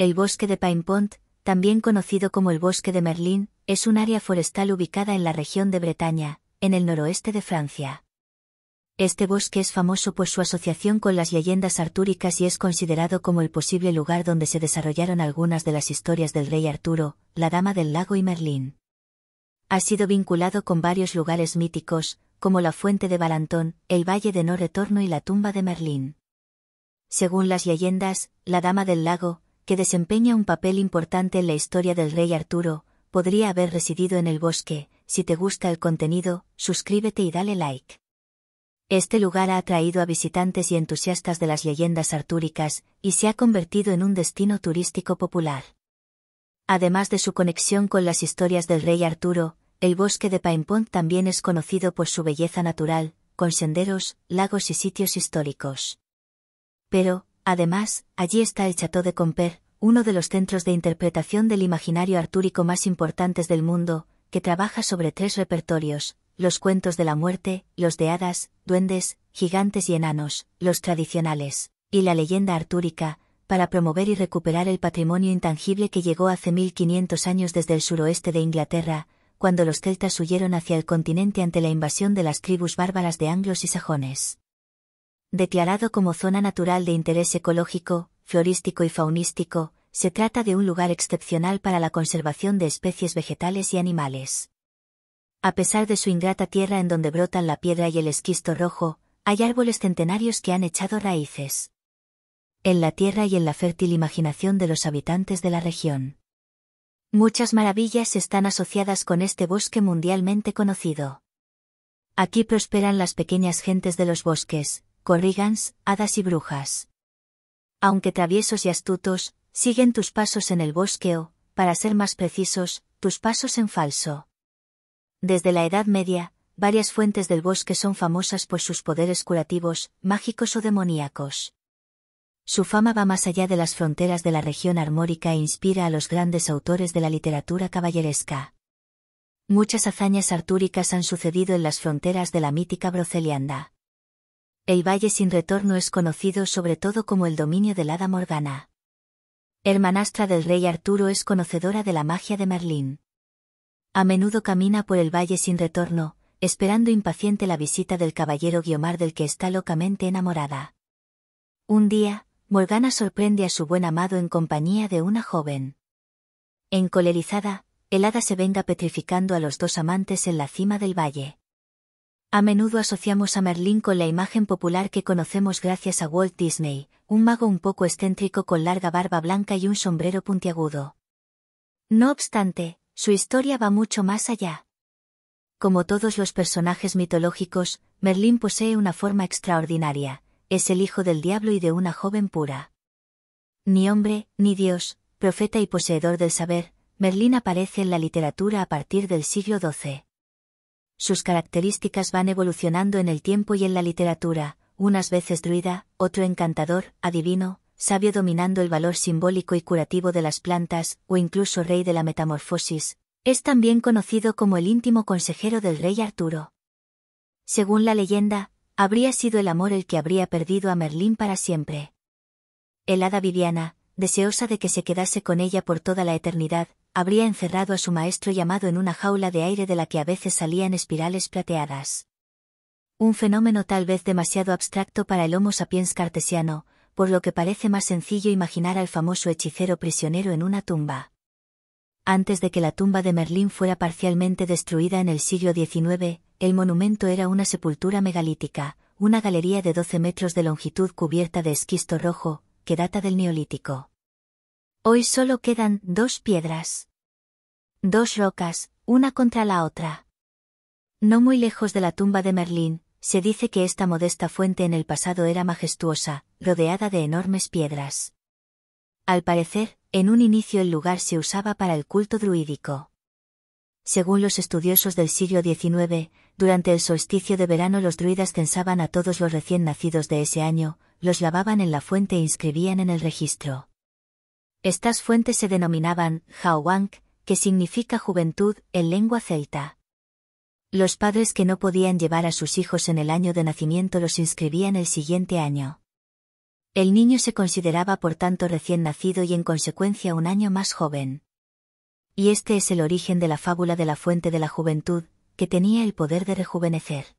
El bosque de Pine Pont, también conocido como el bosque de Merlín, es un área forestal ubicada en la región de Bretaña, en el noroeste de Francia. Este bosque es famoso por su asociación con las leyendas artúricas y es considerado como el posible lugar donde se desarrollaron algunas de las historias del rey Arturo, la Dama del Lago y Merlín. Ha sido vinculado con varios lugares míticos, como la Fuente de Balantón, el Valle de No Retorno y la tumba de Merlín. Según las leyendas, la Dama del Lago, que desempeña un papel importante en la historia del rey Arturo, podría haber residido en el bosque. Si te gusta el contenido, suscríbete y dale like. Este lugar ha atraído a visitantes y entusiastas de las leyendas artúricas, y se ha convertido en un destino turístico popular. Además de su conexión con las historias del rey Arturo, el bosque de Paimpont también es conocido por su belleza natural, con senderos, lagos y sitios históricos. Pero, Además, allí está el Chateau de Comper, uno de los centros de interpretación del imaginario artúrico más importantes del mundo, que trabaja sobre tres repertorios, los cuentos de la muerte, los de hadas, duendes, gigantes y enanos, los tradicionales, y la leyenda artúrica, para promover y recuperar el patrimonio intangible que llegó hace 1500 años desde el suroeste de Inglaterra, cuando los celtas huyeron hacia el continente ante la invasión de las tribus bárbaras de anglos y sajones. Declarado como zona natural de interés ecológico, florístico y faunístico, se trata de un lugar excepcional para la conservación de especies vegetales y animales. A pesar de su ingrata tierra en donde brotan la piedra y el esquisto rojo, hay árboles centenarios que han echado raíces. En la tierra y en la fértil imaginación de los habitantes de la región. Muchas maravillas están asociadas con este bosque mundialmente conocido. Aquí prosperan las pequeñas gentes de los bosques, Corrigans, hadas y brujas. Aunque traviesos y astutos, siguen tus pasos en el bosque o, oh, para ser más precisos, tus pasos en falso. Desde la Edad Media, varias fuentes del bosque son famosas por sus poderes curativos, mágicos o demoníacos. Su fama va más allá de las fronteras de la región armórica e inspira a los grandes autores de la literatura caballeresca. Muchas hazañas artúricas han sucedido en las fronteras de la mítica Brocelianda el valle sin retorno es conocido sobre todo como el dominio del hada Morgana. Hermanastra del rey Arturo es conocedora de la magia de Merlín. A menudo camina por el valle sin retorno, esperando impaciente la visita del caballero Guiomar del que está locamente enamorada. Un día, Morgana sorprende a su buen amado en compañía de una joven. Encolerizada, el hada se venga petrificando a los dos amantes en la cima del valle. A menudo asociamos a Merlín con la imagen popular que conocemos gracias a Walt Disney, un mago un poco excéntrico con larga barba blanca y un sombrero puntiagudo. No obstante, su historia va mucho más allá. Como todos los personajes mitológicos, Merlín posee una forma extraordinaria, es el hijo del diablo y de una joven pura. Ni hombre, ni dios, profeta y poseedor del saber, Merlín aparece en la literatura a partir del siglo XII sus características van evolucionando en el tiempo y en la literatura, unas veces druida, otro encantador, adivino, sabio dominando el valor simbólico y curativo de las plantas, o incluso rey de la metamorfosis, es también conocido como el íntimo consejero del rey Arturo. Según la leyenda, habría sido el amor el que habría perdido a Merlín para siempre. El hada Viviana, deseosa de que se quedase con ella por toda la eternidad, habría encerrado a su maestro llamado en una jaula de aire de la que a veces salían espirales plateadas. Un fenómeno tal vez demasiado abstracto para el Homo sapiens cartesiano, por lo que parece más sencillo imaginar al famoso hechicero prisionero en una tumba. Antes de que la tumba de Merlín fuera parcialmente destruida en el siglo XIX, el monumento era una sepultura megalítica, una galería de 12 metros de longitud cubierta de esquisto rojo, que data del Neolítico. Hoy solo quedan dos piedras. Dos rocas, una contra la otra. No muy lejos de la tumba de Merlín, se dice que esta modesta fuente en el pasado era majestuosa, rodeada de enormes piedras. Al parecer, en un inicio el lugar se usaba para el culto druídico. Según los estudiosos del siglo XIX, durante el solsticio de verano los druidas censaban a todos los recién nacidos de ese año, los lavaban en la fuente e inscribían en el registro. Estas fuentes se denominaban Hawank, que significa juventud en lengua celta. Los padres que no podían llevar a sus hijos en el año de nacimiento los inscribían el siguiente año. El niño se consideraba por tanto recién nacido y en consecuencia un año más joven. Y este es el origen de la fábula de la fuente de la juventud, que tenía el poder de rejuvenecer.